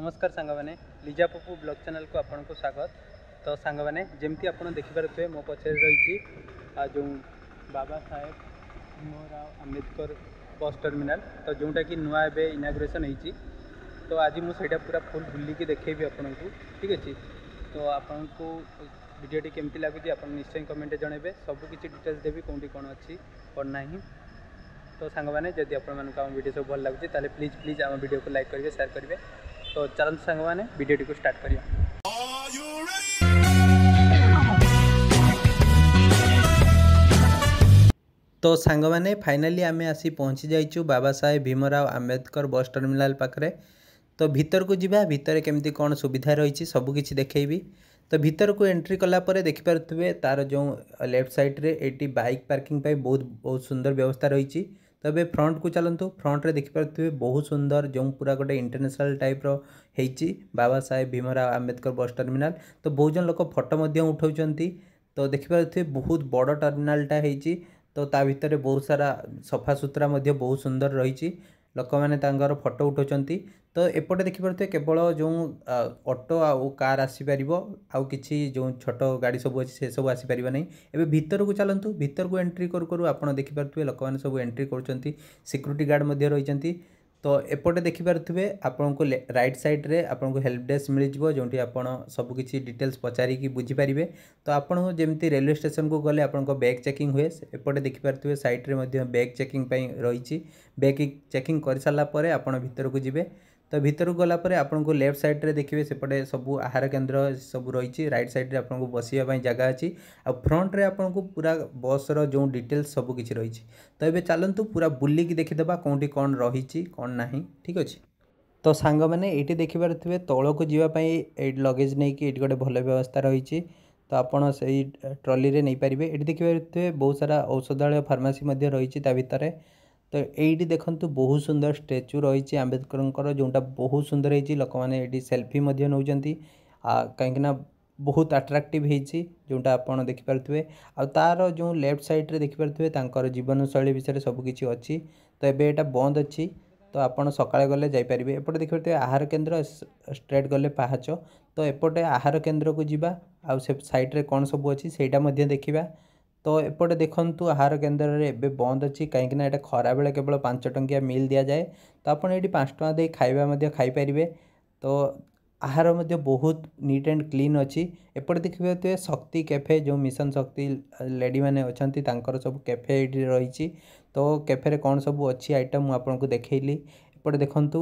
नमस्कार सांग मैंने लिजा पपू ब्लग चेल को आपन को स्वागत तो सांग मैंने जमी आप देखिपे मो पचर रही जो बाबा साहेब भीमराव आम्बेदकर बस टर्मिनाल तो जोटा कि नुआ एवं इनाग्रेसन हो तो आज मुझे पूरा फुल बुल्क देखेबी आपन को ठीक अच्छे तो आपन को भिडटे केमती लगुच निश्चय कमेन्टे जनइबे सबकि डिटेल्स देवी कौटी कौन अच्छी और ना तो सांग मैंने जब आप भिड सब भल लगुच प्लीज प्लीज आम भिड को लाइक करेंगे सेयार करेंगे तो चलते सांग मैंने भिडटे स्टार्ट कर तो सांग मैंने फाइनाली आम आसी पहुँची जाइ बाबा साहेब भीमराव आम्बेदकर बस टर्मिनाल पाखे तो भितर को जी भितर केमी कौन सुविधा रही सबकि देखी तो भितर को एंट्री कलापर देखिपे तार जो लेफ्ट साइड रे ये बाइक पार्किंग बहुत बहुत सुंदर व्यवस्था रही ତ ଏବେ ଫ୍ରଣ୍ଟକୁ ଚାଲନ୍ତୁ ଫ୍ରଣ୍ଟରେ ଦେଖିପାରୁଥିବେ ବହୁତ ସୁନ୍ଦର ଯେଉଁ ପୁରା ଗୋଟେ ଇଣ୍ଟରନ୍ୟାସନାଲ୍ ଟାଇପ୍ର ହେଇଛି ବାବା ସାହେବ ଭୀମରାଓ ଆମ୍ବେଦକର ବସ୍ ଟର୍ମିନାଲ୍ ତ ବହୁତ ଜଣ ଲୋକ ଫଟୋ ମଧ୍ୟ ଉଠାଉଛନ୍ତି ତ ଦେଖିପାରୁଥିବେ ବହୁତ ବଡ଼ ଟର୍ମିନାଲ୍ଟା ହେଇଛି ତ ତା ଭିତରେ ବହୁତ ସାରା ସଫାସୁତୁରା ମଧ୍ୟ ବହୁତ ସୁନ୍ଦର ରହିଛି ଲୋକମାନେ ତାଙ୍କର ଫଟୋ ଉଠାଉଛନ୍ତି ତ ଏପଟେ ଦେଖିପାରୁଥିବେ କେବଳ ଯେଉଁ ଅଟୋ ଆଉ କାର୍ ଆସିପାରିବ ଆଉ କିଛି ଯେଉଁ ଛୋଟ ଗାଡ଼ି ସବୁ ଅଛି ସେସବୁ ଆସିପାରିବ ନାହିଁ ଏବେ ଭିତରକୁ ଚାଲନ୍ତୁ ଭିତରକୁ ଏଣ୍ଟ୍ରି କରୁ କରୁ ଆପଣ ଦେଖିପାରୁଥିବେ ଲୋକମାନେ ସବୁ ଏଣ୍ଟ୍ରି କରୁଛନ୍ତି ସିକ୍ୟୁରିଟି ଗାର୍ଡ଼ ମଧ୍ୟ ରହିଛନ୍ତି তো ଏପଟେ ଦେଖିପାରୁଥିବେ ଆପଣଙ୍କୁ ରାଇଟ୍ ସାଇଡ଼୍ରେ ଆପଣଙ୍କୁ ହେଲ୍ପ ଡେସ୍କ ମିଳିଯିବ ଯେଉଁଠି ଆପଣ ସବୁକିଛି ଡିଟେଲ୍ସ ପଚାରିକି ବୁଝିପାରିବେ ତ ଆପଣଙ୍କୁ ଯେମିତି ରେଲୱେ ଷ୍ଟେସନକୁ ଗଲେ ଆପଣଙ୍କ ବ୍ୟାଗ୍ ଚେକିଂ ହୁଏ ଏପଟେ ଦେଖିପାରୁଥିବେ ସାଇଡ଼୍ରେ ମଧ୍ୟ ବ୍ୟାଗ୍ ଚେକିଂ ପାଇଁ ରହିଛି ବ୍ୟାଗ୍ ଚେକିଂ କରିସାରିଲା ପରେ ଆପଣ ଭିତରକୁ ଯିବେ तो भितर गलापर आपको लेफ्ट सैड्रे देखिए सेपटे सब आहार केन्द्र सब रही रईट सैड बस जगह अच्छी आ फ्रंट्रे को पूरा बस रो डिटेल्स सबकि रही तो ये चलतु पूरा बुलिक देखीद कौटी कौन रही कौन ना ठीक अच्छे तो सांग मैंने ये देखिपे थे तौक को जीवाई लगेज नहीं कि भल व्यवस्था रही तो आप ट्रली में नहीं पारे ये देखिपे बहुत सारा औषधालय फार्मासी रही ତ ଏଇଠି ଦେଖନ୍ତୁ ବହୁତ ସୁନ୍ଦର ଷ୍ଟାଚ୍ୟୁ ରହିଛି ଆମ୍ବେଦକରଙ୍କର ଯେଉଁଟା ବହୁତ ସୁନ୍ଦର ହେଇଛି ଲୋକମାନେ ଏଇଠି ସେଲ୍ଫି ମଧ୍ୟ ନେଉଛନ୍ତି କାହିଁକିନା ବହୁତ ଆଟ୍ରାକ୍ଟିଭ୍ ହେଇଛି ଯେଉଁଟା ଆପଣ ଦେଖିପାରୁଥିବେ ଆଉ ତା'ର ଯେଉଁ ଲେଫ୍ଟ ସାଇଡ଼୍ରେ ଦେଖିପାରୁଥିବେ ତାଙ୍କର ଜୀବନଶୈଳୀ ବିଷୟରେ ସବୁକିଛି ଅଛି ତ ଏବେ ଏଇଟା ବନ୍ଦ ଅଛି ତ ଆପଣ ସକାଳେ ଗଲେ ଯାଇପାରିବେ ଏପଟେ ଦେଖିପାରୁଥିବେ ଆହାର କେନ୍ଦ୍ର ଷ୍ଟ୍ରେଟ୍ ଗଲେ ପାହାଚ ତ ଏପଟେ ଆହାର କେନ୍ଦ୍ରକୁ ଯିବା ଆଉ ସେ ସାଇଡ଼୍ରେ କ'ଣ ସବୁ ଅଛି ସେଇଟା ମଧ୍ୟ ଦେଖିବା ତ ଏପଟେ ଦେଖନ୍ତୁ ଆହାର କେନ୍ଦ୍ରରେ ଏବେ ବନ୍ଦ ଅଛି କାହିଁକିନା ଏଇଟା ଖରାବେଳେ କେବଳ ପାଞ୍ଚ ଟଙ୍କିଆ ମିଲ୍ ଦିଆଯାଏ ତ ଆପଣ ଏଠି ପାଞ୍ଚ ଟଙ୍କା ଦେଇ ଖାଇବା ମଧ୍ୟ ଖାଇପାରିବେ ତ ଆହାର ମଧ୍ୟ ବହୁତ ନିଟ୍ ଆଣ୍ଡ କ୍ଲିନ୍ ଅଛି ଏପଟେ ଦେଖିପାରୁଥିବେ ଶକ୍ତି କ୍ୟାଫେ ଯେଉଁ ମିଶନ ଶକ୍ତି ଲେଡ଼ିମାନେ ଅଛନ୍ତି ତାଙ୍କର ସବୁ କ୍ୟାଫେ ଏଇଠି ରହିଛି ତ କ୍ୟାଫେରେ କ'ଣ ସବୁ ଅଛି ଆଇଟମ୍ ମୁଁ ଆପଣଙ୍କୁ ଦେଖାଇଲି ଏପଟେ ଦେଖନ୍ତୁ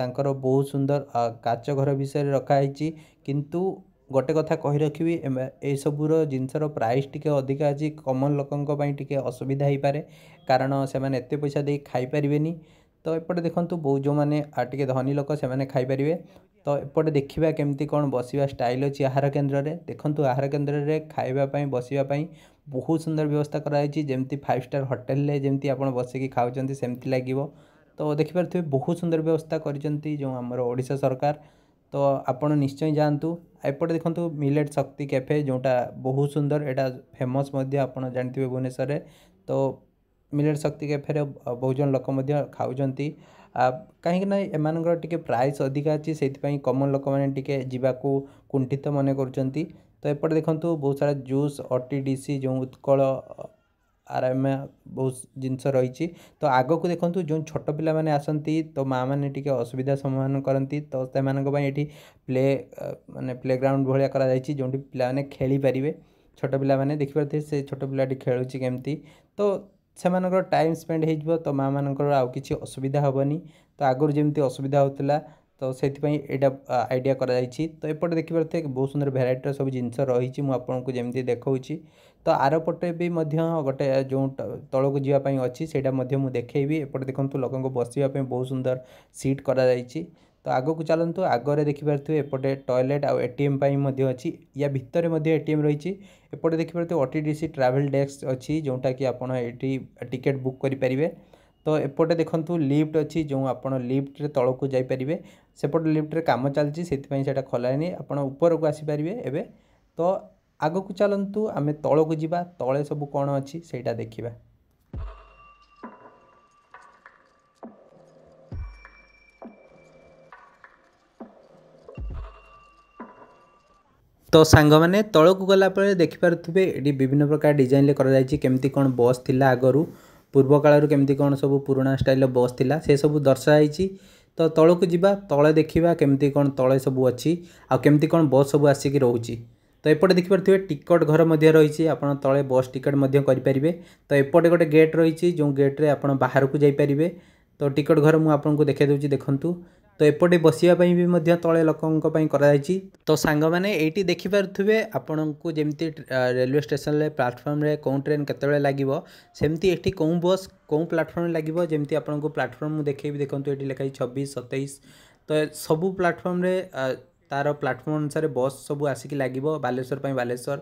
ତାଙ୍କର ବହୁତ ସୁନ୍ଦର କାଚ ଘର ବିଷୟରେ ରଖାହେଇଛି କିନ୍ତୁ गोटे कथा कही रखी ये जिनसर प्राइस टी अधिका अच्छी कमन लोक पर असुविधा हो पाए कारण से पैसा दे खाईपरें तो ये देखते बहुत जो मैंने टे धनी लोक से खाई तो ये देखा केमती कौन बस स्टाइल अच्छी आहार केन्द्र में देखूँ आहार केन्द्र में खावाई बसवापी बहुत सुंदर व्यवस्था कराई फाइव स्टार होटेल जमी आप कि खाऊँच सेमती लगे तो देखिपे बहुत सुंदर व्यवस्था करो आम ओडा सरकार ତ ଆପଣ ନିଶ୍ଚୟ ଯାଆନ୍ତୁ ଏପଟେ ଦେଖନ୍ତୁ ମିଲେଟ୍ ଶକ୍ତି କ୍ୟାଫେ ଯେଉଁଟା ବହୁତ ସୁନ୍ଦର ଏଇଟା ଫେମସ୍ ମଧ୍ୟ ଆପଣ ଜାଣିଥିବେ ଭୁବନେଶ୍ୱରରେ ତ ମିଲେଟ୍ ଶକ୍ତି କ୍ୟାଫେରେ ବହୁତ ଜଣ ଲୋକ ମଧ୍ୟ ଖାଉଛନ୍ତି କାହିଁକିନା ଏମାନଙ୍କର ଟିକେ ପ୍ରାଇସ୍ ଅଧିକା ଅଛି ସେଇଥିପାଇଁ କମନ୍ ଲୋକମାନେ ଟିକେ ଯିବାକୁ କୁଣ୍ଠିତ ମନେ କରୁଛନ୍ତି ତ ଏପଟେ ଦେଖନ୍ତୁ ବହୁତ ସାରା juice O T D C ଯେଉଁ ଉତ୍କଳ ଆରାମ ବହୁତ ଜିନିଷ ରହିଛି ତ ଆଗକୁ ଦେଖନ୍ତୁ ଯେଉଁ ଛୋଟ ପିଲାମାନେ ଆସନ୍ତି ତ ମାଆମାନେ ଟିକିଏ ଅସୁବିଧା ସମ୍ମୁଖୀନ କରନ୍ତି ତ ସେମାନଙ୍କ ପାଇଁ ଏଠି ପ୍ଲେ ମାନେ ପ୍ଲେଗ୍ରାଉଣ୍ଡ ଭଳିଆ କରାଯାଇଛି ଯେଉଁଠି ପିଲାମାନେ ଖେଳିପାରିବେ ଛୋଟ ପିଲାମାନେ ଦେଖିପାରୁଥିବେ ସେ ଛୋଟ ପିଲାଟି ଖେଳୁଛି କେମିତି ତ ସେମାନଙ୍କର ଟାଇମ୍ ସ୍ପେଣ୍ଡ ହେଇଯିବ ତ ମାଆମାନଙ୍କର ଆଉ କିଛି ଅସୁବିଧା ହେବନି ତ ଆଗରୁ ଯେମିତି ଅସୁବିଧା ହେଉଥିଲା তো সেইপাই এটা আইডিয়া କରାଯାଇଛି ତ ଏପଟେ ଦେଖିପାରୁଥିବେ ବହୁତ ସୁନ୍ଦର ଭେରାଇଟିର ସବୁ ଜିନିଷ ରହିଛି ମୁଁ ଆପଣଙ୍କୁ ଯେମିତି ଦେଖାଉଛି ତ ଆରପଟେ ବି ମଧ୍ୟ ଗୋଟେ ଯେଉଁ ତଳକୁ ଯିବା ପାଇଁ ଅଛି ସେଇଟା ମଧ୍ୟ ମୁଁ ଦେଖେଇବି ଏପଟେ ଦେଖନ୍ତୁ ଲୋକଙ୍କୁ ବସିବା ପାଇଁ ବହୁତ ସୁନ୍ଦର ସିଟ୍ କରାଯାଇଛି ତ ଆଗକୁ ଚାଲନ୍ତୁ ଆଗରେ ଦେଖିପାରୁଥିବେ ଏପଟେ ଟଏଲେଟ୍ ଆଉ ଏଟିଏମ୍ ପାଇଁ ମଧ୍ୟ ଅଛି ୟା ଭିତରେ ମଧ୍ୟ ଏଟିଏମ୍ ରହିଛି ଏପଟେ ଦେଖିପାରୁଥିବେ O T D C travel desk ଅଛି ଯେଉଁଟାକି ଆପଣ ଏଠି ଟିକେଟ୍ ବୁକ୍ କରିପାରିବେ ତ ଏପଟେ ଦେଖନ୍ତୁ ଲିଫ୍ଟ ଅଛି ଯେଉଁ ଆପଣ ଲିଫ୍ଟରେ ତଳକୁ ଯାଇପାରିବେ ସେପଟ ଲିଫ୍ଟରେ କାମ ଚାଲିଛି ସେଥିପାଇଁ ସେଇଟା ଖୋଲାନି ଆପଣ ଉପରକୁ ଆସିପାରିବେ ଏବେ ତ ଆଗକୁ ଚାଲନ୍ତୁ ଆମେ ତଳକୁ ଯିବା ତଳେ ସବୁ କ'ଣ ଅଛି ସେଇଟା ଦେଖିବା ତ ସାଙ୍ଗମାନେ ତଳକୁ ଗଲା ପରେ ଦେଖିପାରୁଥିବେ ଏଠି ବିଭିନ୍ନ ପ୍ରକାର ଡିଜାଇନ୍ରେ କରାଯାଇଛି କେମିତି କ'ଣ ବସ୍ ଥିଲା ଆଗରୁ ପୂର୍ବକାଳରୁ କେମିତି କ'ଣ ସବୁ ପୁରୁଣା ଷ୍ଟାଇଲ୍ର ବସ୍ ଥିଲା ସେସବୁ ଦର୍ଶାଯାଇଛି ତ ତଳକୁ ଯିବା ତଳେ ଦେଖିବା କେମିତି କ'ଣ ତଳେ ସବୁ ଅଛି ଆଉ କେମିତି କ'ଣ ବସ୍ ସବୁ ଆସିକି ରହୁଛି ତ ଏପଟେ ଦେଖିପାରୁଥିବେ ଟିକଟ ଘର ମଧ୍ୟ ରହିଛି ଆପଣ ତଳେ ବସ୍ ଟିକେଟ୍ ମଧ୍ୟ କରିପାରିବେ ତ ଏପଟେ ଗୋଟେ ଗେଟ୍ ରହିଛି ଯେଉଁ ଗେଟ୍ରେ ଆପଣ ବାହାରକୁ ଯାଇପାରିବେ ତ ଟିକଟ ଘର ମୁଁ ଆପଣଙ୍କୁ ଦେଖାଇ ଦେଉଛି ଦେଖନ୍ତୁ ତ ଏପଟେ ବସିବା ପାଇଁ ବି ମଧ୍ୟ ତଳେ ଲୋକଙ୍କ ପାଇଁ କରାଯାଇଛି ତ ସାଙ୍ଗମାନେ ଏଇଠି ଦେଖିପାରୁଥିବେ ଆପଣଙ୍କୁ ଯେମିତି ରେଲୱେ ଷ୍ଟେସନରେ ପ୍ଲାଟଫର୍ମରେ କେଉଁ ଟ୍ରେନ୍ କେତେବେଳେ ଲାଗିବ ସେମିତି ଏଠି କେଉଁ ବସ୍ କେଉଁ ପ୍ଲାଟଫର୍ମରେ ଲାଗିବ ଯେମିତି ଆପଣଙ୍କୁ ପ୍ଲାଟଫର୍ମ ମୁଁ ଦେଖେଇବି ଦେଖନ୍ତୁ ଏଠି ଲେଖାଇ ଛବିଶ ସତେଇଶ ତ ସବୁ ପ୍ଲାଟଫର୍ମରେ ତାର ପ୍ଲାଟଫର୍ମ ଅନୁସାରେ ବସ୍ ସବୁ ଆସିକି ଲାଗିବ ବାଲେଶ୍ୱର ପାଇଁ ବାଲେଶ୍ୱର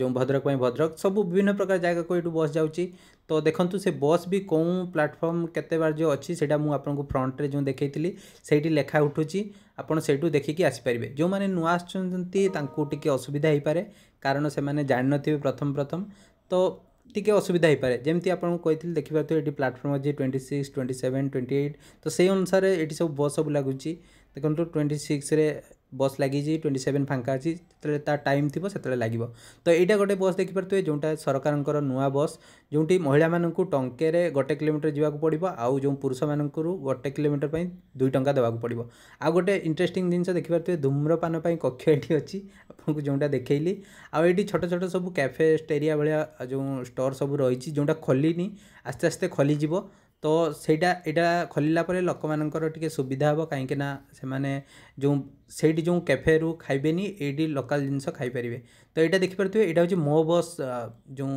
ଯେଉଁ ଭଦ୍ରକ ପାଇଁ ଭଦ୍ରକ ସବୁ ବିଭିନ୍ନ ପ୍ରକାର ଜାଗାକୁ ଏଇଠୁ ବସ୍ ଯାଉଛି ତ ଦେଖନ୍ତୁ ସେ ବସ୍ ବି କେଉଁ ପ୍ଲାଟଫର୍ମ କେତେବାର ଯେଉଁ ଅଛି ସେଇଟା ମୁଁ ଆପଣଙ୍କୁ ଫ୍ରଣ୍ଟରେ ଯେଉଁ ଦେଖାଇଥିଲି ସେଇଠି ଲେଖା ଉଠୁଛି ଆପଣ ସେଇଠୁ ଦେଖିକି ଆସିପାରିବେ ଯେଉଁମାନେ ନୂଆ ଆସୁଛନ୍ତି ତାଙ୍କୁ ଟିକିଏ ଅସୁବିଧା ହେଇପାରେ କାରଣ ସେମାନେ ଜାଣିନଥିବେ ପ୍ରଥମ ପ୍ରଥମ ତ ଟିକେ ଅସୁବିଧା ହେଇପାରେ ଯେମିତି ଆପଣଙ୍କୁ କହିଥିଲି ଦେଖିପାରୁଥିବେ ଏଠି ପ୍ଲାଟଫର୍ମ ଅଛି twenty six twenty seven twenty eight ତ ସେଇ ଅନୁସାରେ ଏଠି ସବୁ ବସ୍ ସବୁ ଲାଗୁଛି ଦେଖନ୍ତୁ ଟ୍ୱେଣ୍ଟି ସିକ୍ସରେ ବସ୍ ଲାଗିଛି ଟ୍ୱେଣ୍ଟି ସେଭେନ୍ ଫାଙ୍କା ଅଛି ଯେତେବେଳେ ତା ଟାଇମ୍ ଥିବ ସେତେବେଳେ ଲାଗିବ ତ ଏଇଟା ଗୋଟେ ବସ୍ ଦେଖିପାରୁଥିବେ ଯେଉଁଟା ସରକାରଙ୍କର ନୂଆ ବସ୍ ଯେଉଁଠି ମହିଳାମାନଙ୍କୁ ଟଙ୍କାରେ ଗୋଟେ କିଲୋମିଟର ଯିବାକୁ ପଡ଼ିବ ଆଉ ଯେଉଁ ପୁରୁଷମାନଙ୍କରୁ ଗୋଟେ କିଲୋମିଟର ପାଇଁ ଦୁଇ ଟଙ୍କା ଦେବାକୁ ପଡ଼ିବ ଆଉ ଗୋଟେ ଇଣ୍ଟରେଷ୍ଟିଂ ଜିନିଷ ଦେଖିପାରୁଥିବେ ଧୂମ୍ରପାନ ପାଇଁ କକ୍ଷ ଏଠି ଅଛି ଆପଣଙ୍କୁ ଯେଉଁଟା ଦେଖେଇଲି ଆଉ ଏଇଠି ଛୋଟ ଛୋଟ ସବୁ କ୍ୟାଫେ ଏରିଆ ଭଳିଆ ଯେଉଁ ଷ୍ଟୋର୍ ସବୁ ରହିଛି ଯେଉଁଟା ଖୋଲିନି ଆସ୍ତେ ଆସ୍ତେ ଖୋଲିଯିବ ତ ସେଇଟା ଏଇଟା ଖୋଲିଲା ପରେ ଲୋକମାନଙ୍କର ଟିକେ ସୁବିଧା ହେବ କାହିଁକିନା ସେମାନେ ଯେଉଁ ସେଇଠି ଯେଉଁ କ୍ୟାଫେରୁ ଖାଇବେନି ଏଇଠି ଲୋକାଲ୍ ଜିନିଷ ଖାଇପାରିବେ ତ ଏଇଟା ଦେଖିପାରୁଥିବେ ଏଇଟା ହେଉଛି ମୋ ବସ୍ ଯେଉଁ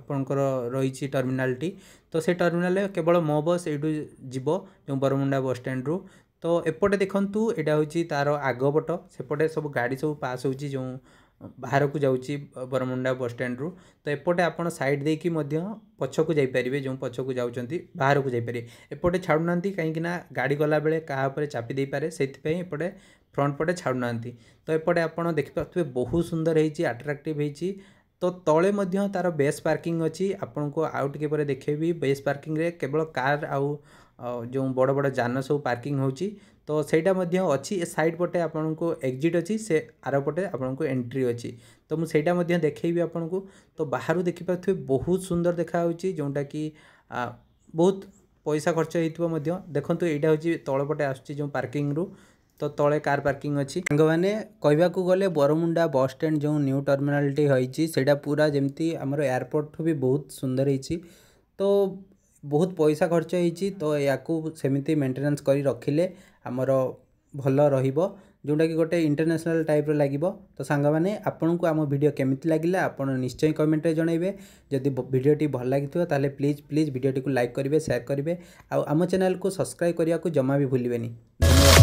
ଆପଣଙ୍କର ରହିଛି ଟର୍ମିନାଲ୍ଟି ତ ସେ ଟର୍ମିନାଲ୍ରେ କେବଳ ମୋ ବସ୍ ଏଇଠୁ ଯିବ ଯେଉଁ ବରମୁଣ୍ଡା ବସ୍ଷ୍ଟାଣ୍ଡରୁ ତ ଏପଟେ ଦେଖନ୍ତୁ ଏଇଟା ହେଉଛି ତା'ର ଆଗପଟ ସେପଟେ ସବୁ ଗାଡ଼ି ସବୁ ପାସ୍ ହେଉଛି ଯେଉଁ ବାହାରକୁ ଯାଉଛି ବରମୁଣ୍ଡା ବସଷ୍ଟାଣ୍ଡରୁ ତ ଏପଟେ ଆପଣ ସାଇଡ଼୍ ଦେଇକି ମଧ୍ୟ ପଛକୁ ଯାଇପାରିବେ ଯେଉଁ ପଛକୁ ଯାଉଛନ୍ତି ବାହାରକୁ ଯାଇପାରିବେ ଏପଟେ ଛାଡ଼ୁନାହାନ୍ତି କାହିଁକିନା ଗାଡ଼ି ଗଲାବେଳେ କାହା ଉପରେ ଚାପି ଦେଇପାରେ ସେଇଥିପାଇଁ ଏପଟେ ଫ୍ରଣ୍ଟ ପଟେ ଛାଡ଼ୁନାହାନ୍ତି ତ ଏପଟେ ଆପଣ ଦେଖିପାରୁଥିବେ ବହୁତ ସୁନ୍ଦର ହେଇଛି ଆଟ୍ରାକ୍ଟିଭ୍ ହେଇଛି ତ ତଳେ ମଧ୍ୟ ତା'ର ବେସ୍ ପାର୍କିଂ ଅଛି ଆପଣଙ୍କୁ ଆଉ ଟିକେ ପରେ ଦେଖେଇବି ବେସ୍ ପାର୍କିଂରେ କେବଳ କାର୍ ଆଉ ଯେଉଁ ବଡ଼ ବଡ଼ ଯାନ ସବୁ ପାର୍କିଂ ହେଉଛି তো ସେଇଟା ମଧ୍ୟ ଅଛି ଏ ସାଇଡ଼୍ ପଟେ ଆପଣଙ୍କୁ ଏକ୍ଜିଟ୍ ଅଛି ସେ ଆର ପଟେ ଆପଣଙ୍କୁ ଏଣ୍ଟ୍ରି ଅଛି ତ ମୁଁ ସେଇଟା ମଧ୍ୟ ଦେଖେଇବି ଆପଣଙ୍କୁ ତ ବାହାରୁ ଦେଖିପାରୁଥିବେ ବହୁତ ସୁନ୍ଦର ଦେଖାହେଉଛି ଯେଉଁଟାକି ବହୁତ ପଇସା ଖର୍ଚ୍ଚ ହେଇଥିବ ମଧ୍ୟ ଦେଖନ୍ତୁ ଏଇଟା ହେଉଛି ତଳପଟେ ଆସୁଛି ଯେଉଁ ପାର୍କିଂରୁ ତ ତଳେ କାର୍ ପାର୍କିଂ ଅଛି ସାଙ୍ଗମାନେ କହିବାକୁ ଗଲେ ବରମୁଣ୍ଡା ବସ୍ ଷ୍ଟାଣ୍ଡ ଯେଉଁ ନ୍ୟୁ ଟର୍ମିନାଲ୍ଟି ହେଇଛି ସେଇଟା ପୁରା ଯେମିତି ଆମର ଏୟାରପୋର୍ଟଠୁ ବି ବହୁତ ସୁନ୍ଦର ହେଇଛି ତ ବହୁତ ପଇସା ଖର୍ଚ୍ଚ ହେଇଛି ତ ୟାକୁ ସେମିତି ମେଣ୍ଟେନାନ୍ସ କରି ରଖିଲେ ଆମର ଭଲ ରହିବ ଯେଉଁଟାକି ଗୋଟେ ଇଣ୍ଟରନ୍ୟାସନାଲ୍ ଟାଇପ୍ର ଲାଗିବ ତ ସାଙ୍ଗମାନେ ଆପଣଙ୍କୁ ଆମ ଭିଡ଼ିଓ କେମିତି ଲାଗିଲା ଆପଣ ନିଶ୍ଚୟ କମେଣ୍ଟରେ ଜଣାଇବେ ଯଦି ଭିଡ଼ିଓଟି ଭଲ ଲାଗିଥିବ ତାହେଲେ ପ୍ଲିଜ୍ ପ୍ଲିଜ୍ ଭିଡ଼ିଓଟିକୁ ଲାଇକ୍ କରିବେ ସେୟାର୍ କରିବେ ଆଉ ଆମ ଚ୍ୟାନେଲ୍କୁ ସବସ୍କ୍ରାଇବ୍ କରିବାକୁ ଜମା ବି ଭୁଲିବେନି ଧନ୍ୟବାଦ